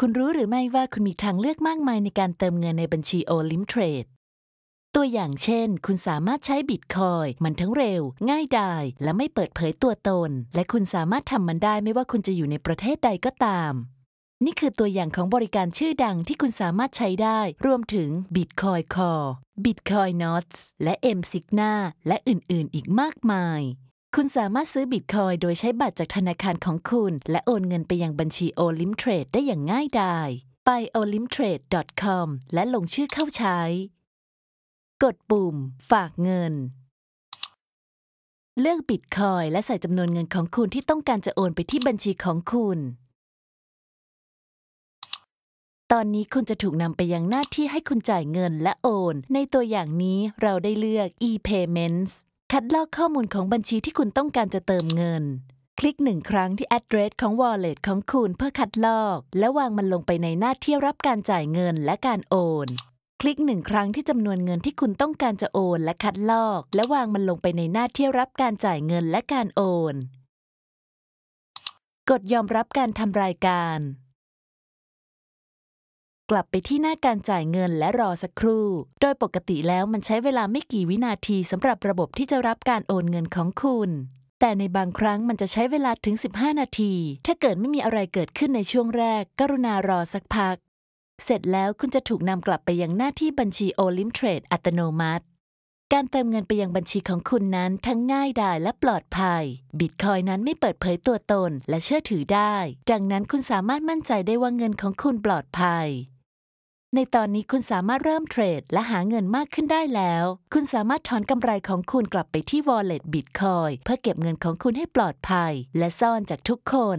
คุณรู้หรือไม่ว่าคุณมีทางเลือกมากมายในการเติมเงินในบัญชีโอลิมเทรดตัวอย่างเช่นคุณสามารถใช้บิตคอยมันทั้งเร็ว ง่ายดาย และไม่เปิดเผยตัวตน และคุณสามารถทำมันได้ไม่ว่าคุณจะอยู่ในประเทศใดก็ตาม นี่คือตัวอย่างของบริการชื่อดังที่คุณสามารถใช้ได้ รวมถึง Bitcoin Core, Bitcoin Notes และ M Signa และอื่น ๆ อีกมากมายคุณสามารถซื้อบิตคอยโดยใช้บัตรจากธนาคารของคุณ และโอนเงินไปยังบัญชี o l i m Trade ได้อย่างง่ายดายไป o l i m t r a d e c o m และลงชื่อเข้าใช้ กดปุ่ม ฝากเงิน เลือกบิตคอยและใส่จำนวนเงินของคุณที่ต้องการจะโอนไปที่บัญชีของคุณ ตอนนี้คุณจะถูกนำไปยังหน้าที่ให้คุณจ่ายเงินและโอน ในตัวอย่างนี้เราได้เลือก e-payments คัดลอกข้อมูลของบัญชีที่คุณต้องการจะเติมเงิน คลิกหนึ่งครั้งที่ address ของ wallet ของคุณเพื่อคัดลอก และวางมันลงไปในหน้าที่รับการจ่ายเงินและการโอน คลิกหนึ่งครั้งที่จำนวนเงินที่คุณต้องการจะโอน และคัดลอก และวางมันลงไปในหน้าที่รับการจ่ายเงินและการโอน กดยอมรับการทำรายการกลับไปที่หน้าการจ่ายเงินและรอสักครู่ โดยปกติแล้วมันใช้เวลาไม่กี่วินาที สำหรับระบบที่จะรับการโอนเงินของคุณ แต่ในบางครั้งมันจะใช้เวลาถึง 15 นาที ถ้าเกิดไม่มีอะไรเกิดขึ้นในช่วงแรก กรุณารอสักพัก เสร็จแล้วคุณจะถูกนำกลับไปยังหน้าที่บัญชีโอลิมเทรดอัตโนมัติ การเติมเงินไปยังบัญชีของคุณนั้น ทั้งง่ายดายและปลอดภัย บิตคอยนั้นไม่เปิดเผยตัวตน และเชื่อถือได้ ดังนั้นคุณสามารถมั่นใจได้ว่าเงินของคุณปลอดภัยในตอนนี้คุณสามารถเริ่มเทรด และหาเงินมากขึ้นได้แล้ว คุณสามารถถอนกำไรของคุณกลับไปที่ Wallet Bitcoin เพื่อเก็บเงินของคุณให้ปลอดภัย และซ่อนจากทุกคน